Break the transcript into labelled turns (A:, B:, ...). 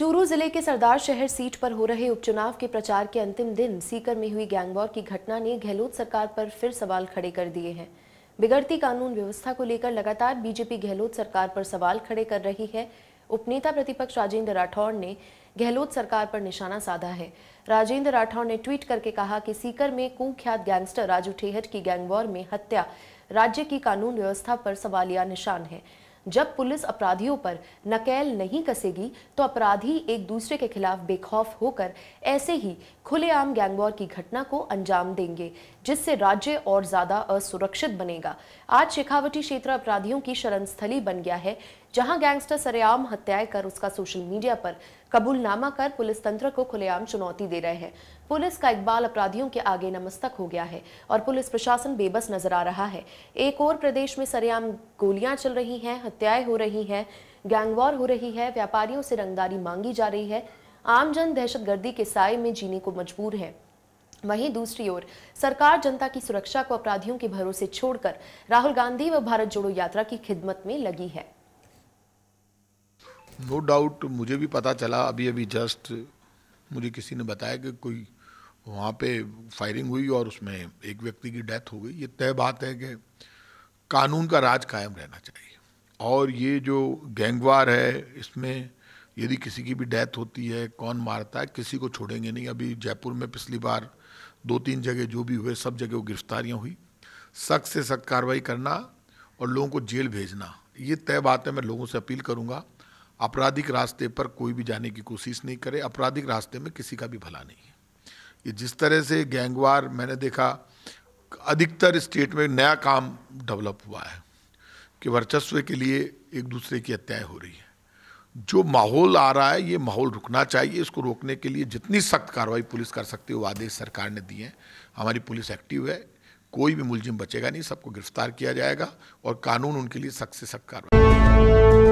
A: चूरू जिले के सरदार शहर सीट पर हो रहे उपचुनाव के प्रचार के अंतिम दिन सीकर में हुई गैंगवॉर की घटना ने गहलोत सरकार पर फिर सवाल खड़े कर दिए हैं बिगड़ती कानून व्यवस्था को लेकर लगातार बीजेपी गहलोत सरकार पर सवाल खड़े कर रही है उपनेता प्रतिपक्ष राजेंद्र राठौड़ ने गहलोत सरकार पर निशाना साधा है राजेंद्र राठौड़ ने ट्वीट करके कहा कि सीकर में कुख्यात गैंगस्टर राजू ठेहर की गैंगवॉर में हत्या राज्य की कानून व्यवस्था पर सवालिया निशान है जब पुलिस अपराधियों पर नकेल नहीं कसेगी तो अपराधी एक दूसरे के खिलाफ बेखौफ होकर ऐसे ही खुलेआम गैंगवॉर की घटना को अंजाम देंगे जिससे राज्य और ज्यादा असुरक्षित बनेगा आज शेखावटी क्षेत्र अपराधियों की शरणस्थली बन गया है जहां गैंगस्टर सरेआम हत्याएं कर उसका सोशल मीडिया पर कबूलनामा कर पुलिस तंत्र को खुलेआम चुनौती दे रहे हैं पुलिस का इकबाल अपराधियों के आगे नमस्तक हो गया है और पुलिस प्रशासन बेबस नजर आ रहा है एक और प्रदेश में सरेआम गोलियां चल रही हैं हत्याएं हो रही हैं गैंगवॉर हो रही है व्यापारियों से रंगदारी मांगी जा रही है आमजन दहशतगर्दी के साय में जीने को मजबूर है वहीं दूसरी ओर सरकार जनता की सुरक्षा को अपराधियों के भरोसे छोड़कर राहुल गांधी व भारत जोड़ो यात्रा की खिदमत में लगी है
B: नो no डाउट मुझे भी पता चला अभी अभी जस्ट मुझे किसी ने बताया कि कोई वहाँ पे फायरिंग हुई और उसमें एक व्यक्ति की डेथ हो गई ये तय बात है कि कानून का राज कायम रहना चाहिए और ये जो गैंगवार है इसमें यदि किसी की भी डेथ होती है कौन मारता है किसी को छोड़ेंगे नहीं अभी जयपुर में पिछली बार दो तीन जगह जो भी हुए सब जगह वो गिरफ्तारियाँ हुई सख्त से सख्त कार्रवाई करना और लोगों को जेल भेजना ये तय बात है मैं लोगों से अपील करूँगा आपराधिक रास्ते पर कोई भी जाने की कोशिश नहीं करे आपराधिक रास्ते में किसी का भी भला नहीं है ये जिस तरह से गैंगवार मैंने देखा अधिकतर स्टेट में नया काम डेवलप हुआ है कि वर्चस्व के लिए एक दूसरे की हत्याएं हो रही है जो माहौल आ रहा है ये माहौल रुकना चाहिए इसको रोकने के लिए जितनी सख्त कार्रवाई पुलिस कर सकती है वो आदेश सरकार ने दिए हैं हमारी पुलिस एक्टिव है कोई भी मुलजिम बचेगा नहीं सबको गिरफ्तार किया जाएगा और कानून उनके लिए सख्त से सख्त कार्रवाई